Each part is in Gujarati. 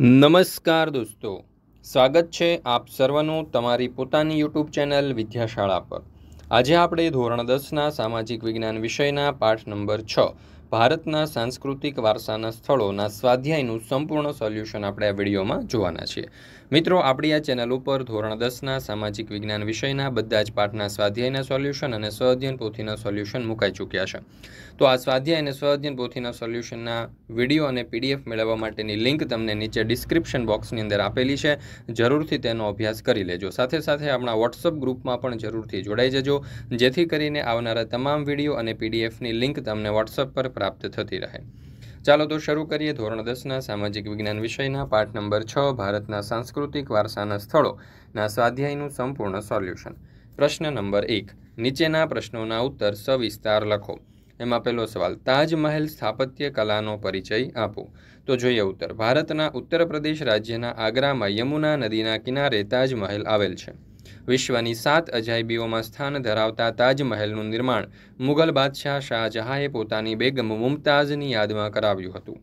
નમસ્કાર દોસ્તો સ્વાગત છે આપ સર્વનું તમારી પોતાની યુટ્યુબ ચેનલ વિદ્યાશાળા પર આજે આપણે ધોરણ દસના સામાજિક વિજ્ઞાન વિષયના પાઠ નંબર છ ભારતના સાંસ્કૃતિક વારસાના સ્થળોના સ્વાધ્યાયનું સંપૂર્ણ સોલ્યુશન આપણે આ વિડીયોમાં જોવાના છીએ મિત્રો આપણી આ ચેનલ ઉપર ધોરણ દસના સામાજિક વિજ્ઞાન વિષયના બધા જ પાઠના સ્વાધ્યાયના સોલ્યુશન અને સ્વાધ્યન પોથીના સોલ્યુશન મુકાઈ ચૂક્યા છે તો આ સ્વાધ્યાય અને સ્વાધ્યન પોથીના સોલ્યુશનના વિડીયો અને પીડીએફ મેળવવા માટેની લિંક તમને નીચે ડિસ્ક્રિપ્શન બોક્સની અંદર આપેલી છે જરૂરથી તેનો અભ્યાસ કરી લેજો સાથે સાથે આપણા વોટ્સઅપ ગ્રુપમાં પણ જરૂરથી જોડાઈ જજો જેથી કરીને આવનારા તમામ વિડીયો અને પીડીએફની લિંક તમને વોટ્સઅપ પર પ્રાપ્ત થતી રહે ચાલો તો શરૂ કરીએ ધોરણ દસના સામાજિક વિજ્ઞાન વિષયના પાઠ નંબર છ ભારતના સાંસ્કૃતિક વારસાના સ્થળોના સ્વાધ્યાયનું સંપૂર્ણ સોલ્યુશન પ્રશ્ન નંબર એક નીચેના પ્રશ્નોના ઉત્તર સવિસ્તાર લખો એમાં પહેલો સવાલ તાજમહેલ સ્થાપત્ય કલાનો પરિચય આપો તો જોઈએ ઉત્તર ભારતના ઉત્તર પ્રદેશ રાજ્યના આગ્રામાં યમુના નદીના કિનારે તાજમહેલ આવેલ છે વિશ્વની સાત અજાયબીઓમાં સ્થાન ધરાવતા તાજમહેલનું નિર્માણ મુગલ બાદશાહ શાહજહાંએ પોતાની બેગમ મુમતાઝની યાદમાં કરાવ્યું હતું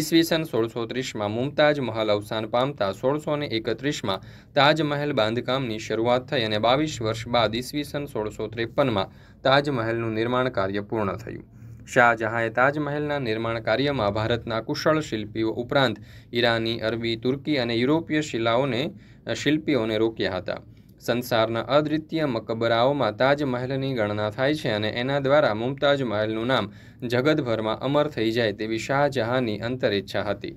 ઈસવીસન સોળસો ત્રીસમાં મુમતાજ મહલ અવસાન પામતા સોળસો ને એકત્રીસમાં તાજમહેલ બાંધકામની શરૂઆત થઈ અને બાવીસ વર્ષ બાદ ઈસવીસન સોળસો ત્રેપનમાં તાજમહેલનું નિર્માણ કાર્ય પૂર્ણ થયું શાહજહાંએ તાજમહેલના નિર્માણ કાર્યમાં ભારતના કુશળ શિલ્પીઓ ઉપરાંત ઈરાની અરબી તુર્કી અને યુરોપીય શિલાઓને શિલ્પીઓને રોક્યા હતા સંસારના અદ્વિતીય મકબરાઓમાં તાજમહેલની ગણના થાય છે અને એના દ્વારા મુમતાજ મહેલનું નામ જગતભરમાં અમર થઈ જાય તેવી શાહજહાંની અંતરિચ્છા હતી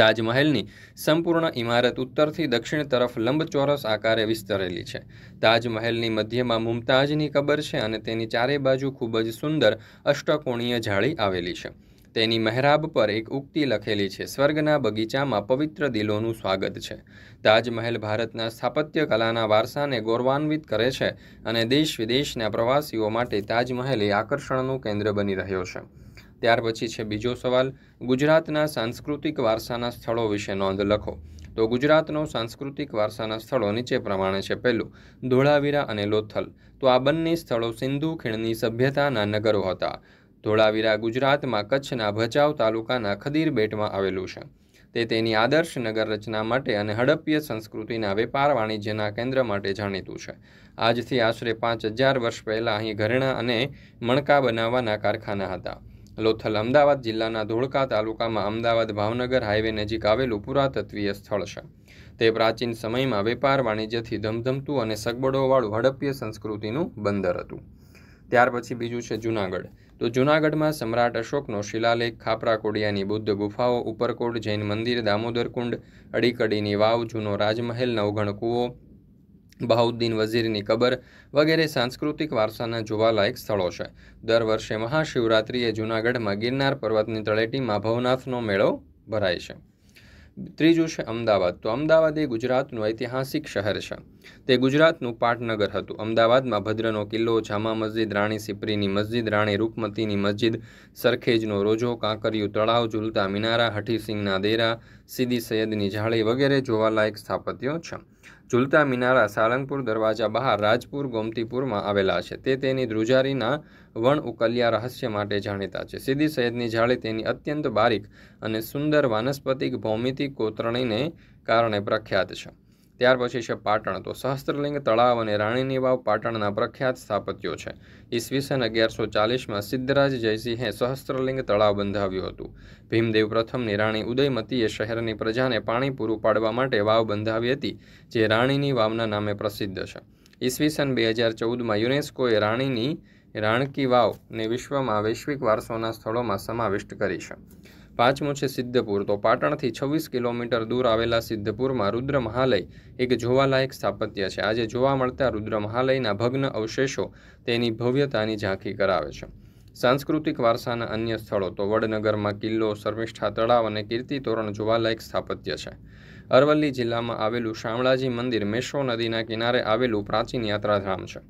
તાજમહેલની સંપૂર્ણ ઇમારત ઉત્તરથી દક્ષિણ તરફ લંબચોરસ આકારે વિસ્તરેલી છે તાજમહેલની મધ્યમાં મુમતાજની કબર છે અને તેની ચારે બાજુ ખૂબ જ સુંદર અષ્ટકોણીય જાળી આવેલી છે તેની મહેરાબ પર એક ઉક્તિ લખેલી છે સ્વર્ગના બગીચામાં પવિત્ર દિલોનું સ્વાગત છે તાજમહેલ ભારતના સ્થાપત્ય કલાના વારસાને ગૌરવાન્વિત કરે છે અને દેશ વિદેશના પ્રવાસીઓ માટે તાજમહેલ એ આકર્ષણનું કેન્દ્ર બની રહ્યો છે ત્યાર પછી છે બીજો સવાલ ગુજરાતના સાંસ્કૃતિક વારસાના સ્થળો વિશે નોંધ લખો તો ગુજરાતનો સાંસ્કૃતિક વારસાના સ્થળો નીચે પ્રમાણે છે પહેલું ધોળાવીરા અને લોથલ તો આ બંને સ્થળો સિંધુ ખીણની સભ્યતાના નગરો હતા ધોળાવીરા ગુજરાતમાં કચ્છના ભચાઉ તાલુકાના ખદીરબેટમાં આવેલું છે તે તેની આદર્શ નગર રચના માટે અને હડપ્પીય સંસ્કૃતિના વેપાર વાણિજ્યના કેન્દ્ર માટે જાણીતું છે આજથી આશરે પાંચ હજાર વર્ષ પહેલાં અહીં ઘરેણા અને મણકા બનાવવાના કારખાના હતા લોથલ અમદાવાદ જિલ્લાના ધોળકા તાલુકામાં અમદાવાદ ભાવનગર હાઈવે નજીક આવેલું પુરાતત્વીય સ્થળ છે તે પ્રાચીન સમયમાં વેપાર વાણિજ્યથી ધમધમતું અને સગબડોવાળું હડપ્પીય સંસ્કૃતિનું બંદર હતું ત્યાર પછી બીજું છે જૂનાગઢ તો જૂનાગઢમાં સમ્રાટ અશોકનો શિલાલેખ ખાપરા કોડિયાની બુદ્ધ ગુફાઓ ઉપરકોટ જૈન મંદિર દામોદર કુંડ અડીકડીની વાવ જૂનો રાજમહેલ નવઘણ કૂવો બહાઉદ્દીન વઝીરની કબર વગેરે સાંસ્કૃતિક વારસાના જોવાલાયક સ્થળો છે દર વર્ષે મહાશિવરાત્રિએ જૂનાગઢમાં ગિરનાર પર્વતની તળેટીમાં ભવનાથનો મેળો ભરાય છે ત્રીજું છે અમદાવાદ તો અમદાવાદ એ ગુજરાતનું ઐતિહાસિક શહેર છે તે ગુજરાતનું પાટનગર હતું અમદાવાદમાં ભદ્રનો કિલ્લો જામા મસ્જિદ રાણી સિપરીની મસ્જિદ રાણી રૂપમતીની મસ્જિદ સરખેજનો રોજો કાંકરિયું તળાવ ઝૂલતા મિનારા હઠીસિંહના દેરા સીદી સૈયદની જાળી વગેરે જોવાલાયક સ્થાપત્યો છે ઝૂલતા મિનારા સાળંગપુર દરવાજા બહાર રાજપુર ગોમતીપુરમાં આવેલા છે તે તેની ધ્રુજારીના વણ ઉકલિયા રહસ્ય માટે જાણીતા છે સીધી સૈયદની જાળી તેની અત્યંત બારીક અને સુંદર વાનસ્પતિક ભૌમિતિક કોતરણીને કારણે પ્રખ્યાત છે ત્યાર પછી છે પાટણ તો સહસ્ત્રલિંગ તળાવ અને રાણીની વાવ પાટણના પ્રખ્યાત સ્થાપત્યો છે ઈસવીસન અગિયારસો ચાલીસમાં સિદ્ધરાજ જયસિંહે સહસ્ત્રલિંગ તળાવ બંધાવ્યું હતું ભીમદેવ પ્રથમની રાણી ઉદયમતીએ શહેરની પ્રજાને પાણી પૂરું પાડવા માટે વાવ બંધાવી હતી જે રાણીની વાવના નામે પ્રસિદ્ધ છે ઈસવીસન બે હજાર ચૌદમાં યુનેસ્કોએ રાણીની રાણકી વાવને વિશ્વમાં વૈશ્વિક વારસોના સ્થળોમાં સમાવિષ્ટ કરી છે પાંચમું છે સિદ્ધપુર તો પાટણથી છવ્વીસ કિલોમીટર દૂર આવેલા સિદ્ધપુરમાં રુદ્ર મહાલય એક જોવાલાયક સ્થાપત્ય છે આજે જોવા મળતા રુદ્ર મહાલયના ભગ્ન અવશેષો તેની ભવ્યતાની ઝાંખી કરાવે છે સાંસ્કૃતિક વારસાના અન્ય સ્થળો તો વડનગરમાં કિલ્લો શર્મિષ્ઠા તળાવ અને કીર્તિ તોરણ જોવાલાયક સ્થાપત્ય છે અરવલ્લી જિલ્લામાં આવેલું શામળાજી મંદિર મેશો નદીના કિનારે આવેલું પ્રાચીન યાત્રાધામ છે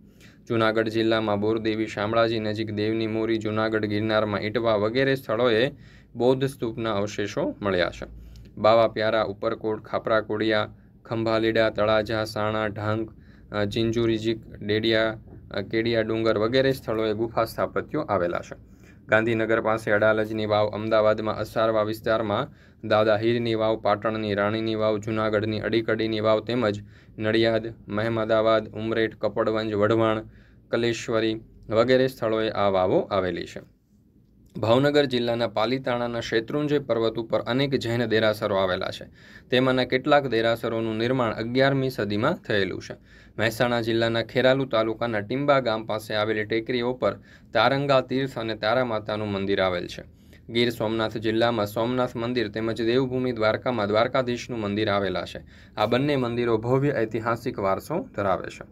જૂનાગઢ જિલ્લામાં બોરદેવી શામળાજી નજીક દેવની મોરી જૂનાગઢ ગિરનારમાં ઈટવા વગેરે સ્થળોએ બૌદ્ધ સ્તૂપના અવશેષો મળ્યા છે બાવા પ્યારા ઉપરકોટ ખાપરા કોડિયા ખંભાલીડા તળાજા સાણા ઢાંગ જિંજુરીજીક ડેડિયા કેડિયા ડુંગર વગેરે સ્થળોએ ગુફા સ્થાપત્યો આવેલા છે ગાંધીનગર પાસે અડાલજની વાવ અમદાવાદમાં અસારવા વિસ્તારમાં દાદા હીરની વાવ પાટણની રાણીની વાવ જૂનાગઢની અડીકડીની વાવ તેમજ નડિયાદ મહેમદાવાદ ઉમરેઠ કપડવંજ વઢવાણ કલેશ્વરી વગેરે સ્થળોએ આ વાવો આવેલી છે ભાવનગર જિલ્લાના પાલીતાણાના શેત્રુંજય પર્વત ઉપર અનેક જૈન દેરાસરો આવેલા છે તેમાંના કેટલાક દેરાસરોનું નિર્માણ અગિયારમી સદીમાં થયેલું છે મહેસાણા જિલ્લાના ખેરાલુ તાલુકાના ટિંબા ગામ પાસે આવેલી ટેકરીઓ પર તારંગા તીર્થ અને તારા માતાનું મંદિર આવેલ છે ગીર સોમનાથ જિલ્લામાં સોમનાથ મંદિર તેમજ દેવભૂમિ દ્વારકામાં દ્વારકાધીશનું મંદિર આવેલા છે આ બંને મંદિરો ભવ્ય ઐતિહાસિક વારસો ધરાવે છે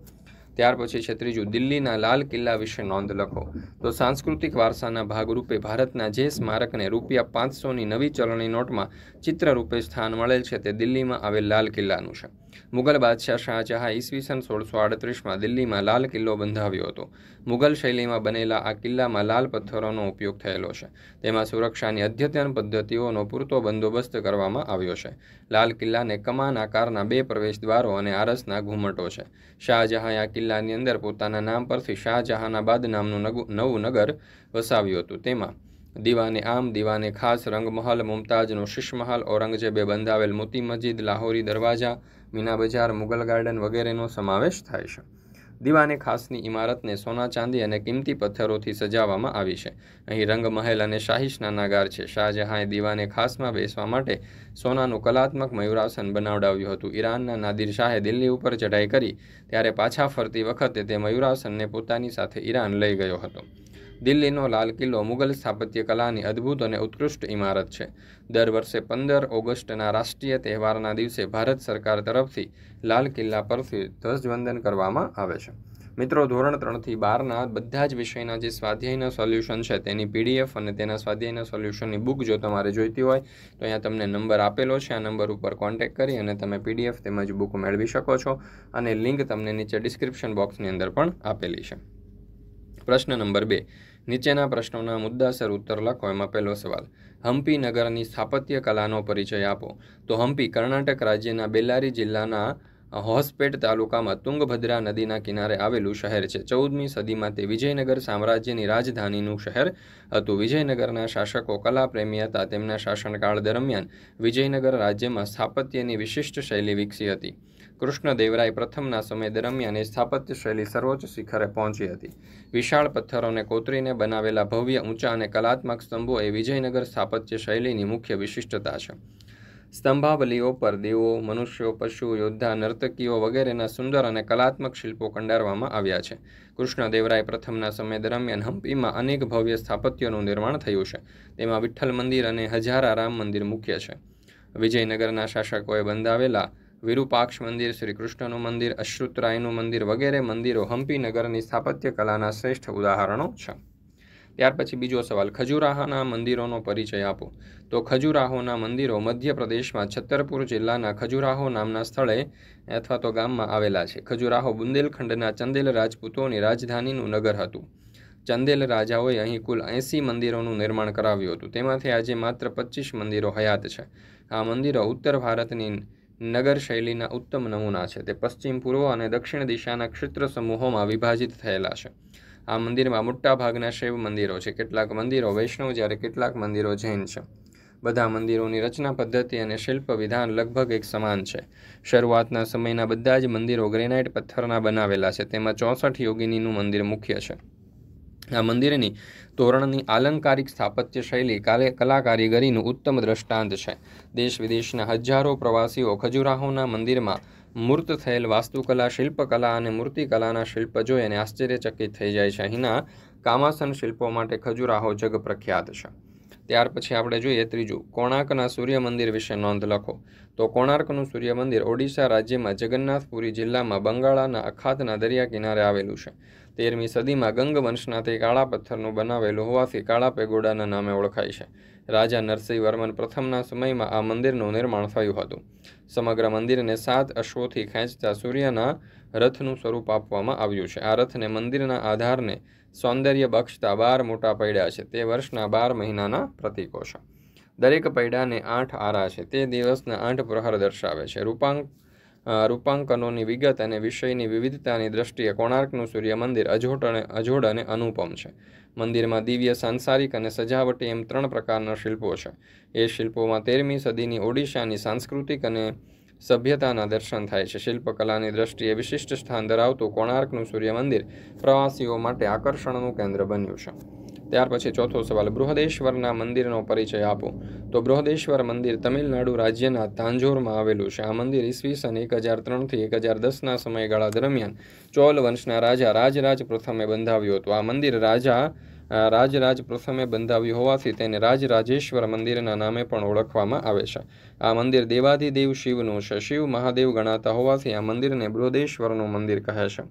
ત્યાર પછી છે ત્રીજું દિલ્હીના લાલ કિલ્લા વિશે નોંધ લખો તો સાંસ્કૃતિક વારસાના ભાગરૂપે ભારતના જે સ્મારકને રૂપિયા પાંચસોની નવી ચલણી નોટમાં ચિત્રરૂપે સ્થાન મળેલ છે તે દિલ્હીમાં આવેલ લાલ કિલ્લાનું છે મુગલ બાદશાહ શાહજહાં ઈસવીસન સોળસો આડત્રીસમાં દિલ્હીમાં લાલ કિલ્લો બંધાવ્યો હતો મુગલ શૈલીમાં બનેલા આ કિલ્લામાં લાલ પથ્થરોનો ઉપયોગ થયેલો છે તેમાં સુરક્ષાની અદ્યતન પદ્ધતિઓનો પૂરતો બંદોબસ્ત કરવામાં આવ્યો છે લાલ કિલ્લાને કમાન આકારના બે પ્રવેશ દ્વારો અને આરસના ઘુમટો છે શાહજહાં આ કિલ્લાની અંદર પોતાના નામ પરથી શાહજહાનાબાદ નામનું નવું નગર વસાવ્યું હતું તેમાં દીવાને આમ દીવાને ખાસ રંગમહલ મુમતાજનો શીશમહલ ઔરંગઝેબે બંધાવેલ મોતી મસ્જિદ લાહોરી દરવાજા મીના બજાર મુગલ ગાર્ડન વગેરેનો સમાવેશ થાય છે દીવાને ખાસની ઇમારતને સોના ચાંદી અને કિંમતી પથ્થરોથી સજાવવામાં આવી છે અહીં રંગમહેલ અને શાહી સ્નાનાગાર છે શાહજહાંએ દીવાને ખાસમાં બેસવા માટે સોનાનું કલાત્મક મયુરાસન બનાવડાવ્યું હતું ઈરાનના નાદિર શાહે દિલ્હી ઉપર ચઢાઈ કરી ત્યારે પાછા ફરતી વખતે તે મયુરાસનને પોતાની સાથે ઈરાન લઈ ગયો હતો દિલ્હીનો લાલ કિલ્લો મુઘલ સ્થાપત્ય કલાની અદ્ભુત અને ઉત્કૃષ્ટ ઇમારત છે દર વર્ષે પંદર ઓગસ્ટના રાષ્ટ્રીય તહેવારના દિવસે ભારત સરકાર તરફથી લાલ કિલ્લા પરથી ધ્વજવંદન કરવામાં આવે છે મિત્રો ધોરણ ત્રણથી બારના બધા જ વિષયના જે સ્વાધ્યાયના સોલ્યુશન છે તેની પીડીએફ અને તેના સ્વાધ્યાયના સોલ્યુશનની બુક જો તમારે જોઈતી હોય તો અહીંયા તમને નંબર આપેલો છે આ નંબર ઉપર કોન્ટેક્ટ કરી અને તમે પીડીએફ તેમજ બુક મેળવી શકો છો અને લિંક તમને નીચે ડિસ્ક્રિપ્શન બોક્સની અંદર પણ આપેલી છે પ્રશ્ન નંબર બે નીચેના પ્રશ્નોના મુદ્દાસર ઉત્તર લખો એમાં પહેલો સવાલ હમ્પી નગરની સ્થાપત્ય કલાનો પરિચય આપો તો હમ્પી કર્ણાટક રાજ્યના બેલ્લારી જિલ્લાના હોસપેટ તાલુકામાં તુંગભદ્રા નદીના કિનારે આવેલું શહેર છે ચૌદમી સદીમાં તે વિજયનગર સામ્રાજ્યની રાજધાનીનું શહેર હતું વિજયનગરના શાસકો કલાપ્રેમી હતા તેમના શાસનકાળ દરમિયાન વિજયનગર રાજ્યમાં સ્થાપત્યની વિશિષ્ટ શૈલી વિકસી હતી કૃષ્ણદેવરાય પ્રથમના સમય દરમિયાન એ સ્થાપત્ય શૈલી સર્વોચ્ચ શિખરે પહોંચી હતી વિશાળ પથ્થરોને કોતરીને બનાવેલા ભવ્ય ઊંચા અને કલાત્મક સ્તંભો એ વિજયનગર સ્થાપત્ય શૈલીની મુખ્ય વિશિષ્ટતા છે સ્તંભાવલીઓ પર દેવો મનુષ્યો પશુ યોદ્ધા નર્તકીઓ વગેરેના સુંદર અને કલાત્મક શિલ્પો કંડારવામાં આવ્યા છે કૃષ્ણદેવરાય પ્રથમના સમય દરમિયાન હમ્પીમાં અનેક ભવ્ય સ્થાપત્યોનું નિર્માણ થયું છે તેમાં વિઠ્ઠલ મંદિર અને હજારા રામ મંદિર મુખ્ય છે વિજયનગરના શાસકોએ બંધાવેલા વિરૂપાક્ષ મંદિર શ્રી કૃષ્ણનું મંદિર અશ્રુતરાયનું મંદિર વગેરે મંદિરો હમ્પી નગરની સ્થાપત્ય કલાના શ્રેષ્ઠ ઉદાહરણો છે ત્યાર પછી બીજો સવાલ ખજુરાહોના મંદિરોનો પરિચય આપો તો ખજુરાહોના મંદિરો મધ્યપ્રદેશમાં છત્તરપુર જિલ્લાના ખજુરાહો નામના સ્થળે અથવા તો ગામમાં આવેલા છે ખજુરાહો બુંદેલખંડના ચંદેલ રાજપૂતોની રાજધાનીનું નગર હતું ચંદેલ રાજાઓએ અહીં કુલ એંસી મંદિરોનું નિર્માણ કરાવ્યું હતું તેમાંથી આજે માત્ર પચીસ મંદિરો હયાત છે આ મંદિરો ઉત્તર ભારતની નગર શૈલીના ઉત્તમ નમૂના છે તે પશ્ચિમ પૂર્વ અને દક્ષિણ દિશાના ક્ષેત્ર સમૂહોમાં વિભાજિત થયેલા છે આ મંદિરમાં મોટા ભાગના શૈવ મંદિરો છે કેટલાક મંદિરો વૈષ્ણવ જ્યારે કેટલાક મંદિરો જૈન છે બધા મંદિરોની રચના પદ્ધતિ અને શિલ્પ વિધાન લગભગ એક સમાન છે શરૂઆતના સમયના બધા જ મંદિરો ગ્રેનાઇટ પથ્થરના બનાવેલા છે તેમાં ચોસઠ યોગિનીનું મંદિર મુખ્ય છે આ મંદિરની તોરણની આલંકારિક સ્થાપત્ય શૈલી કાલે કલા કારીગરીનું ઉત્તમ દ્રષ્ટાંત છે દેશ વિદેશના હજારો પ્રવાસીઓ ખજુરાહોના મંદિરમાં મૂર્ત થયેલ વાસ્તુકલા શિલ્પકલા અને મૂર્તિકલાના શિલ્પ જોઈ અને આશ્ચર્યચકિત થઈ જાય છે અહીંના કામાસન શિલ્પો માટે ખજુરાહો જગપ્રખ્યાત છે ત્યાર પછી આપણે જોઈએ ત્રીજું કોણાર્કના સૂર્ય મંદિર વિશે નોંધ લખો તો કોણાર્કનું સૂર્ય મંદિર ઓડિશા રાજ્યમાં જગન્નાથપુરી જિલ્લામાં બંગાળાના અખાતના દરિયા કિનારે આવેલું છે તેરમી સદીમાં ગંગ વંશના તે કાળા પથ્થરનું બનાવેલું હોવાથી કાળા પેગોડાના નામે ઓળખાય છે રાજા નરસિંહવર્મન પ્રથમના સમયમાં આ મંદિરનું નિર્માણ થયું હતું સમગ્ર મંદિરને સાત અશ્વોથી ખેંચતા સૂર્યના રથનું સ્વરૂપ આપવામાં આવ્યું છે આ રથને મંદિરના આધારને સૌંદર્ય બક્ષતા બાર મોટા પૈડા છે તે વર્ષના બાર મહિનાના પ્રતિકો છે દરેક પૈડાને આઠ આરા છે તે દિવસના આઠ પ્રહર દર્શાવે છે રૂપાંગ રૂપાંકનોની વિગત અને વિષયની વિવિધતાની દ્રષ્ટિએ કોણાર્કનું સૂર્ય મંદિર અજોડ અને અજોડ અને અનુપમ છે મંદિરમાં દિવ્ય સાંસારિક અને સજાવટી એમ ત્રણ પ્રકારના શિલ્પો છે એ શિલ્પોમાં તેરમી સદીની ઓડિશાની સાંસ્કૃતિક અને સભ્યતાના દર્શન થાય છે શિલ્પકલાની દ્રષ્ટિએ વિશિષ્ટ સ્થાન ધરાવતું કોણાર્કનું સૂર્ય મંદિર પ્રવાસીઓ માટે આકર્ષણનું કેન્દ્ર બન્યું છે ત્યાર પછી ચોથો સવાલ બૃહદેશ્વરના મંદિરનો પરિચય આપો તો બૃહદેશ્વર મંદિર તમિલનાડુ રાજ્યના તાંજોરમાં આવેલું છે આ મંદિર ઈસવીસન એક હજાર ત્રણથી એક હજાર દસના સમયગાળા દરમિયાન ચોલ વંશના રાજા રાજરાજ પ્રથમે બંધાવ્યું હતું આ મંદિર રાજા રાજરાજ પ્રથમે બંધાવ્યું હોવાથી તેને રાજરાજેશ્વર મંદિરના નામે પણ ઓળખવામાં આવે છે આ મંદિર દેવાધિદેવ શિવનું છે શિવ મહાદેવ ગણાતા હોવાથી આ મંદિરને બૃહદેશ્વરનું મંદિર કહે છે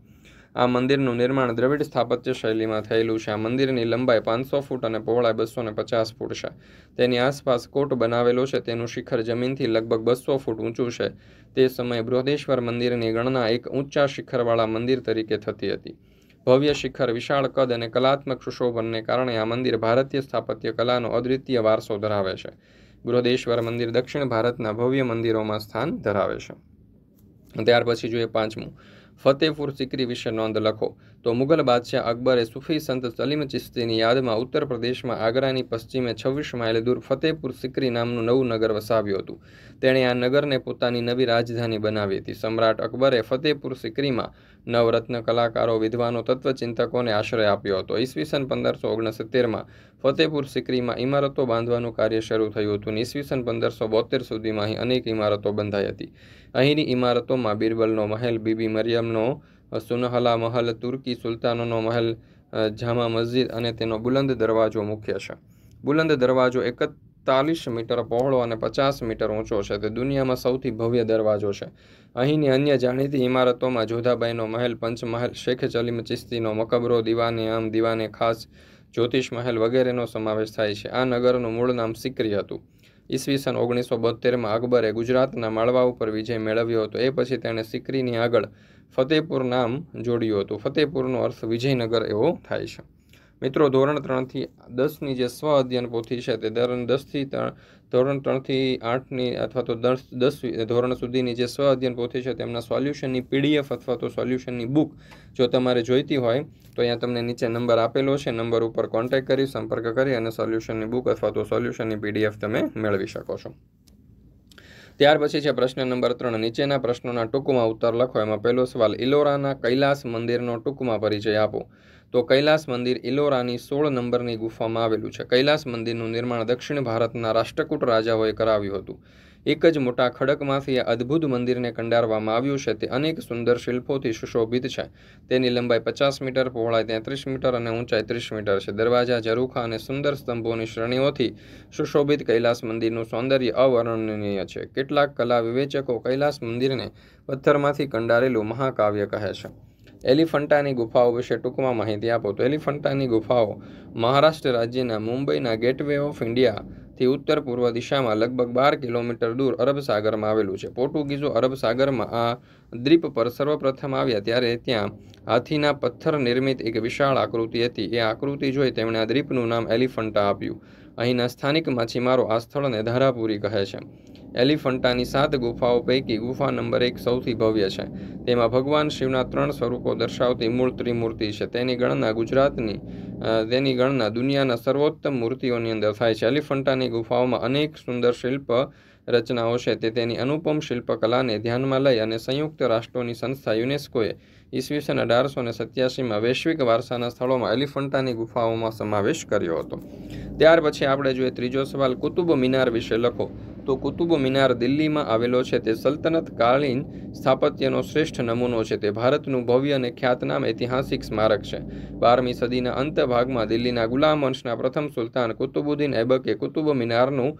આ મંદિરનું નિર્માણ દ્રવિડ સ્થાપત્ય શૈલીમાં થયેલું છે આ મંદિરની લંબાઈ પાંચસો ફૂટ અને પહોળાઈ બસો પચાસ ફૂટ છે તેની આસપાસ કોટ બનાવેલો છે તેનું શિખર જમીનથી લગભગ બસો ફૂટ ઊંચું છે તે સમયે બૃહદેશ્વર મંદિરની ગણના એક ઊંચા શિખરવાળા મંદિર તરીકે થતી હતી ભવ્ય શિખર વિશાળ કદ અને કલાત્મક સુશોભનને કારણે આ મંદિર ભારતીય સ્થાપત્ય કલાનો અદ્વિતીય વારસો ધરાવે છે બૃહદેશ્વર મંદિર દક્ષિણ ભારતના ભવ્ય મંદિરોમાં સ્થાન ધરાવે છે ત્યાર પછી જોઈએ પાંચમું ફતેહપુર સિકરી વિશે નોંધ લખો તો મુગલ બાદશાહ અકબરે સુફી સંત સલીમ ચિશ્તીની યાદમાં ઉત્તર પ્રદેશમાં આગ્રાની પશ્ચિમે છવ્વીસ માઇલ દૂર ફતેહપુર સિકરી નામનું નવું નગર વસાવ્યું હતું તેણે આ નગરને પોતાની નવી રાજધાની બનાવી હતી સમ્રાટ અકબરે ફતેહપુર સિકરીમાં નવરત્ન કલાકારો વિદ્વાનો તત્વચિંતકોને આશ્રય આપ્યો હતો ઈસવીસન પંદરસો ઓગણસિત્તેરમાં ફતેહપુર સિકરીમાં ઇમારતો બાંધવાનું કાર્ય શરૂ થયું હતું અને ઈસવીસન પંદરસો બોતેર સુધીમાં અહીં અનેક ઇમારતો બંધાઈ હતી અહીંની ઇમારતોમાં બિરબલનો મહેલ બીબી મરિયમનો સુનહલા મહલ તુર્કી સુલતાનોનો મહેલ જામા મસ્જિદ અને તેનો બુલંદ દરવાજો મુખ્ય છે બુલંદ દરવાજો એકતાલીસ મીટર પહોળો અને પચાસ મીટર ઊંચો છે તે દુનિયામાં સૌથી ભવ્ય દરવાજો છે અહીંની અન્ય જાણીતી ઇમારતોમાં જોધાબાઈનો મહેલ પંચમહેલ શેખ ચલીમ ચિસ્તીનો મકબરો દીવાને આમ દીવાને ખાસ જ્યોતિષ મહેલ વગેરેનો સમાવેશ થાય છે આ નગરનું મૂળ નામ સિકરી હતું ઈસવીસન ઓગણીસો બોતેરમાં અકબરે ગુજરાતના માળવા ઉપર વિજય મેળવ્યો હતો એ પછી તેણે સિકરીની આગળ ફતેપુર નામ જોડ્યું હતું ફતેપુરનો અર્થ વિજયનગર એવો થાય છે મિત્રો ધોરણ ત્રણથી દસની જે સ્વ અધ્યયન પોથી છે તે ધોરણ દસથી ત્રણ ધોરણ ત્રણથી આઠની અથવા તો દસ દસ ધોરણ સુધીની જે સ્વ અધ્યયન પોથી છે તેમના સોલ્યુશનની પીડીએફ અથવા તો સોલ્યુશનની બુક જો તમારે જોઈતી હોય તો અહીંયા તમને નીચે નંબર આપેલો છે નંબર ઉપર કોન્ટેક કરી સંપર્ક કરી અને સોલ્યુશનની બુક અથવા તો સોલ્યુશનની પીડીએફ તમે મેળવી શકો છો ત્યાર પછી છે પ્રશ્ન નંબર ત્રણ નીચેના પ્રશ્નોના ટૂંકમાં ઉત્તર લખો એમાં પહેલો સવાલ ઇલોરાના કૈલાસ મંદિરનો ટૂંકમાં પરિચય આપો તો કૈલાસ મંદિર ઇલોરાની સોળ નંબરની ગુફામાં આવેલું છે કૈલાસ મંદિરનું નિર્માણ દક્ષિણ ભારતના રાષ્ટ્રકૂટ રાજાઓએ કરાવ્યું હતું એક જ મોટા ખડકમાંથી આ અદ્ભુત મંદિરને કંડારવામાં આવ્યું છે તે અનેક સુંદર શિલ્પોથી સુશોભિત છે તેની લંબાઈ પચાસ મીટર પહોળાઈ તેત્રીસ મીટર અને ઊંચાઈ ત્રીસ મીટર છે દરવાજા ઝરૂખા અને સુંદર સ્તંભોની શ્રેણીઓથી સુશોભિત કૈલાસ મંદિરનું સૌંદર્ય અવર્ણનીય છે કેટલાક કલા વિવેચકો કૈલાસ મંદિરને પથ્થરમાંથી કંડારેલું મહાકાવ્ય કહે છે એલિફન્ટાની ગુફાઓ વિશે ટૂંકમાં માહિતી આપો તો એલિફન્ટાની ગુફાઓ મહારાષ્ટ્ર રાજ્યના મુંબઈના ગેટવે ઓફ ઇન્ડિયા થી ઉત્તર પૂર્વ દિશામાં લગભગ બાર કિલોમીટર દૂર અરબ સાગરમાં આવેલું છે પોર્ટુગીઝો અરબ સાગરમાં આ દ્વીપ પર સર્વપ્રથમ આવ્યા ત્યારે ત્યાં હાથીના પથ્થર નિર્મિત એક વિશાળ આકૃતિ હતી એ આકૃતિ જોઈ તેમણે આ દ્વીપનું નામ એલિફન્ટા આપ્યું અહીંના સ્થાનિક માછીમારો આ સ્થળને ધારાપુરી કહે છે એલિફન્ટાની સાત ગુફાઓ પૈકી ગુફા નંબર એક સૌથી ભવ્ય છે તેમાં ભગવાન શિવના ત્રણ સ્વરૂપો દર્શાવતી મૂળ ત્રિમૂર્તિ છે તેની ગણના ગુજરાતની તેની ગણના દુનિયાના સર્વોત્તમ મૂર્તિઓની અંદર થાય છે એલિફન્ટાની ગુફાઓમાં અનેક સુંદર શિલ્પ રચનાઓ છે તે તેની અનુપમ શિલ્પકલાને ધ્યાનમાં લઈ અને સંયુક્ત રાષ્ટ્રોની સંસ્થા યુનેસ્કોએ ઈસવીસન અઢારસો ને સત્યાસીમાં વૈશ્વિક વારસાના સ્થળોમાં એલિફન્ટાની ગુફાઓમાં સમાવેશ કર્યો હતો ત્યાર પછી આપણે જોઈએ ત્રીજો સવાલ કુતુબ મિનાર વિશે લખો તો કુતુબ મિનાર દિલ્હીમાં આવેલો છે તે સલ્તનત કાલીન સ્થાપત્યનો શ્રેષ્ઠ નમૂનો છે તે ભારતનું ભવ્ય અને ખ્યાતનામ ઐતિહાસિક સ્મારક છે બારમી સદીના અંત ભાગમાં દિલ્હીના ગુલામ વંશના પ્રથમ સુલતાન કુતુબુદ્દીન એબકે કુતુબ મિનારનું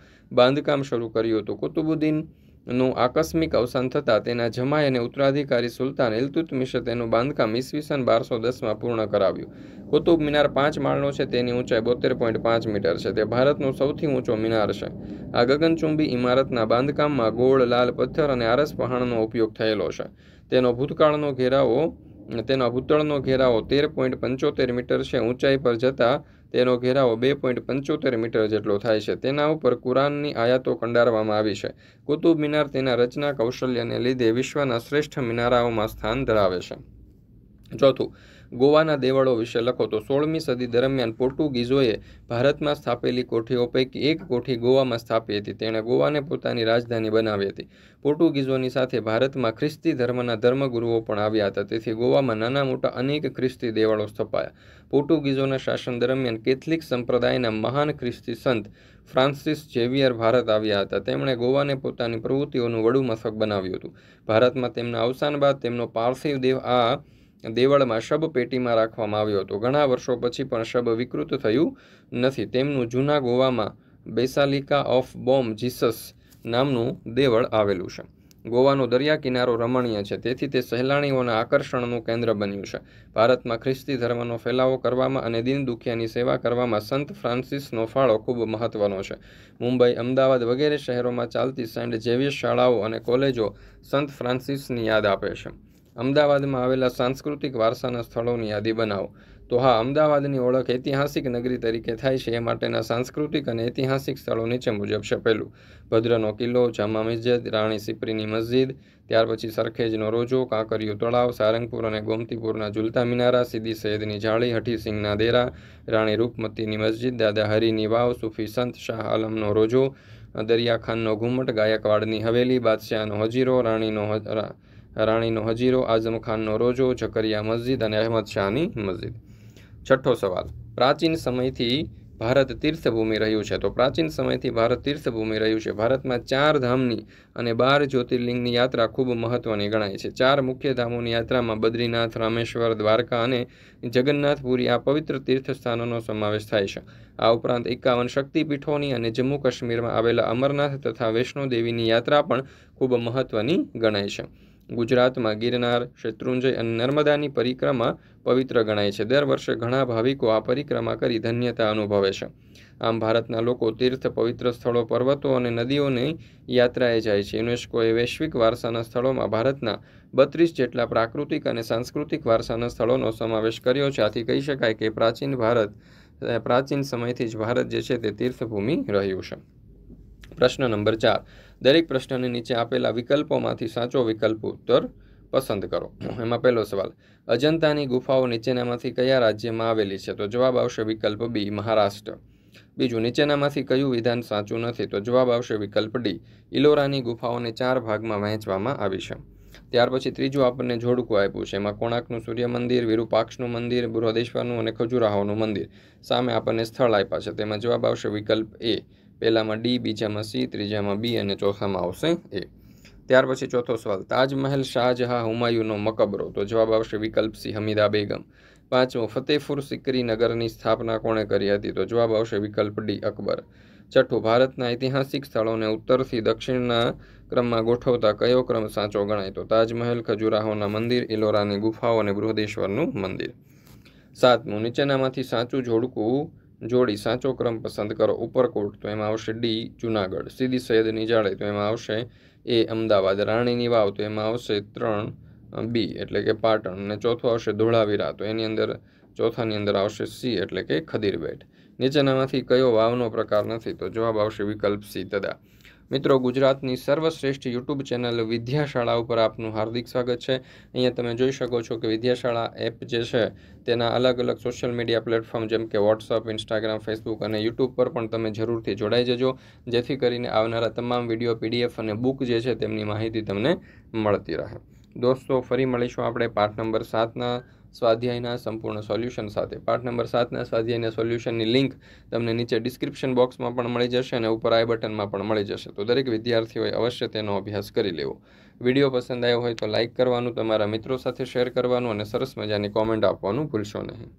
બાંધકામ શરૂ કર્યું હતું કુતુબુદ્દીન નું આકસ્મિક અવસાન થતાં તેના જમાઈ અને ઉત્તરાધિકારી સુલતાન ઇલતુત મિશે તેનું બાંધકામ ઈસવીસન બારસો દસમાં પૂર્ણ કરાવ્યું કુતુબ મિનાર પાંચ માળનો છે તેની ઊંચાઈ બોતેર પોઈન્ટ પાંચ મીટર છે તે ભારતનો સૌથી ઊંચો મિનાર છે આ ગગનચુંબી ઇમારતના બાંધકામમાં ગોળ લાલ પથ્થર અને આરસ પહાણનો ઉપયોગ થયેલો છે તેનો ભૂતકાળનો ઘેરાવો તેનો ભૂતળનો ઘેરાવો તેર પોઈન્ટ પંચોતેર મીટર છે ઊંચાઈ પર જતાં તેનો ઘેરાવો બે પોઈન્ટ પંચોતેર મીટર જેટલો થાય છે તેના ઉપર કુરાનની આયાતો કંડારવામાં આવી છે કુતુબ મિનાર તેના રચના કૌશલ્યને લીધે વિશ્વના શ્રેષ્ઠ મિનારાઓમાં સ્થાન ધરાવે છે ચોથું ગોવાના દેવળો વિશે લખો તો સોળમી સદી દરમિયાન પોર્ટુગીઝોએ ભારતમાં સ્થાપેલી કોઠીઓ પૈકી એક કોઠી ગોવામાં સ્થાપી હતી તેણે ગોવાને પોતાની રાજધાની બનાવી હતી પોર્ટુગીઝોની સાથે ભારતમાં ખ્રિસ્તી ધર્મના ધર્મગુરુઓ પણ આવ્યા હતા તેથી ગોવામાં નાના મોટા અનેક ખ્રિસ્તી દેવળો સ્થપાયા પોર્ટુગીઝોના શાસન દરમિયાન કેથલિક સંપ્રદાયના મહાન ખ્રિસ્તી સંત ફ્રાન્સિસ ઝેવિયર ભારત આવ્યા હતા તેમણે ગોવાને પોતાની પ્રવૃત્તિઓનું વડુ મથક બનાવ્યું હતું ભારતમાં તેમના અવસાન બાદ તેમનો પાર્થિવ દેવ આ દેવળમાં શબ પેટીમાં રાખવામાં આવ્યો હતો ઘણા વર્ષો પછી પણ શબ વિકૃત થયું નથી તેમનું જૂના ગોવામાં બેસાલિકા ઓફ બોમ્બ જીસસ નામનું દેવળ આવેલું છે ગોવાનો દરિયા કિનારો રમણીય છે તેથી તે સહેલાણીઓના આકર્ષણનું કેન્દ્ર બન્યું છે ભારતમાં ખ્રિસ્તી ધર્મનો ફેલાવો કરવામાં અને દિન દુખિયાની સેવા કરવામાં સંત ફ્રાન્સિસનો ફાળો ખૂબ મહત્વનો છે મુંબઈ અમદાવાદ વગેરે શહેરોમાં ચાલતી સેન્ટ જેવી શાળાઓ અને કોલેજો સંત ફ્રાન્સિસની યાદ આપે છે અમદાવાદમાં આવેલા સાંસ્કૃતિક વારસાના સ્થળોની યાદી બનાવો તો હા અમદાવાદની ઓળખ ઐતિહાસિક નગરી તરીકે થાય છે એ માટેના સાંસ્કૃતિક અને ઐતિહાસિક સ્થળો નીચે મુજબ છપેલું ભદ્રનો કિલ્લો જામા મસ્જિદ રાણી સિપરીની મસ્જિદ ત્યાર પછી સરખેજનો રોજો કાંકરિયું તળાવ સારંગપુર અને ગોમતીપુરના ઝુલતા મિનારા સીદી સૈયદની જાળી હઠીસિંહના દેરા રાણી રૂપમતીની મસ્જિદ દાદા હરિની વાવ સુફી સંત શાહ આલમનો રોજો દરિયાખાનનો ઘુમટ ગાયકવાડની હવેલી બાદશાહનો હજીરો રાણીનો રાણીનો હજીરો આઝમ ખાનનો રોજો ઝકરિયા મસ્જિદ અને અહેમદ શાહની મસ્જિદ છઠ્ઠો સવાલ પ્રાચીન સમયથી ભારત તીર્થભૂમિ રહ્યું છે તો પ્રાચીન સમયથી ભારત તીર્થભૂમિ રહ્યું છે ભારતમાં ચાર ધામની અને બાર જ્યોતિર્લિંગની યાત્રા ખૂબ મહત્વની ગણાય છે ચાર મુખ્ય ધામોની યાત્રામાં બદ્રીનાથ રામેશ્વર દ્વારકા અને જગન્નાથપુરી આ પવિત્ર તીર્થસ્થાનોનો સમાવેશ થાય છે આ ઉપરાંત એકાવન શક્તિપીઠોની અને જમ્મુ કાશ્મીરમાં આવેલા અમરનાથ તથા વૈષ્ણોદેવીની યાત્રા પણ ખૂબ મહત્વની ગણાય છે ગુજરાતમાં ગિરનાર શત્રુંજય અને નર્મદાની પરિક્રમા પવિત્ર ગણાય છે દર વર્ષે ઘણા ભાવિકો આ પરિક્રમા કરી ધન્યતા અનુભવે છે આમ ભારતના લોકો તીર્થ પવિત્ર સ્થળો પર્વતો અને નદીઓની યાત્રાએ જાય છે યુનેસ્કોએ વૈશ્વિક વારસાના સ્થળોમાં ભારતના બત્રીસ જેટલા પ્રાકૃતિક અને સાંસ્કૃતિક વારસાના સ્થળોનો સમાવેશ કર્યો છે આથી કહી શકાય કે પ્રાચીન ભારત પ્રાચીન સમયથી જ ભારત જે છે તે તીર્થભૂમિ રહ્યું છે પ્રશ્ન નંબર ચાર દરેક પ્રશ્નની નીચે આપેલા વિકલ્પોમાંથી સાચો વિકલ્પ ઉત્તર પસંદ કરો એમાં પહેલો સવાલ અજંતાની ગુફાઓ નીચેનામાંથી કયા રાજ્યમાં આવેલી છે તો જવાબ આવશે વિકલ્પ બી મહારાષ્ટ્ર બીજું નીચેનામાંથી કયું વિધાન સાચું નથી તો જવાબ આવશે વિકલ્પ ડી ઇલોરાની ગુફાઓને ચાર ભાગમાં વહેંચવામાં આવી છે ત્યાર પછી ત્રીજું આપણને જોડકું આપ્યું છે એમાં કોણાકનું સૂર્ય મંદિર વિરૂપાક્ષનું મંદિર બૃહદેશ્વરનું અને ખજુરાહોનું મંદિર સામે આપણને સ્થળ આપ્યા છે તેમાં જવાબ આવશે વિકલ્પ એ પહેલામાં ડી બીજામાં સી ત્રીજામાં બી અને ચોથામાં આવશે એ ત્યાર પછી ચોથો સવાલ તાજમહેલ શાહજહાં હુમાયુનો મકબરો તો જવાબ આવશે વિકલ્પ સી હમીદા બેગમ પાંચમો ફતેહપુર સિકરી નગરની સ્થાપના કોણે કરી હતી તો જવાબ આવશે વિકલ્પ ડી અકબર છઠ્ઠું ભારતના ઐતિહાસિક સ્થળોને ઉત્તરથી દક્ષિણના ક્રમમાં ગોઠવતા કયો ક્રમ સાચો ગણાય તો તાજમહેલ ખજુરાહોના મંદિર ઇલોરાની ગુફાઓ અને બૃહદેશ્વરનું મંદિર સાતમું નીચેનામાંથી સાચું જોડકું જોડી સાચો ક્રમ પસંદ કરો ઉપરકોટ તો એમાં આવશે ડી જુનાગઢ સીધી સૈયદની જાળે તો એમાં આવશે એ અમદાવાદ રાણીની વાવ તો એમાં આવશે ત્રણ બી એટલે કે પાટણ અને ચોથો આવશે ધોળાવીરા તો એની અંદર ચોથાની અંદર આવશે સી એટલે કે ખદીરબેટ નીચેનામાંથી કયો વાવનો પ્રકાર નથી તો જવાબ આવશે વિકલ્પ સી તદા મિત્રો ગુજરાતની સર્વશ્રેષ્ઠ યુટ્યુબ ચેનલ વિદ્યાશાળા ઉપર આપનું હાર્દિક સ્વાગત છે અહીંયા તમે જોઈ શકો છો કે વિદ્યાશાળા એપ જે છે તેના અલગ અલગ સોશિયલ મીડિયા પ્લેટફોર્મ જેમ કે વોટ્સઅપ ઇન્સ્ટાગ્રામ ફેસબુક અને યુટ્યુબ પર પણ તમે જરૂરથી જોડાઈ જજો જેથી કરીને આવનારા તમામ વિડીયો પીડીએફ અને બુક જે છે તેમની માહિતી તમને મળતી રહે દોસ્તો ફરી મળીશું આપણે પાઠ નંબર સાતના સ્વાધ્યાયના સંપૂર્ણ સોલ્યુશન સાથે પાઠ નંબર સાતના સ્વાધ્યાયના સોલ્યુશનની લિંક તમને નીચે ડિસ્ક્રિપ્શન બોક્સમાં પણ મળી જશે અને ઉપર આઈ બટનમાં પણ મળી જશે તો દરેક વિદ્યાર્થીઓએ અવશ્ય તેનો અભ્યાસ કરી લેવો વિડીયો પસંદ આવ્યો હોય તો લાઇક કરવાનું તમારા મિત્રો સાથે શેર કરવાનું અને સરસ મજાની કોમેન્ટ આપવાનું ભૂલશો નહીં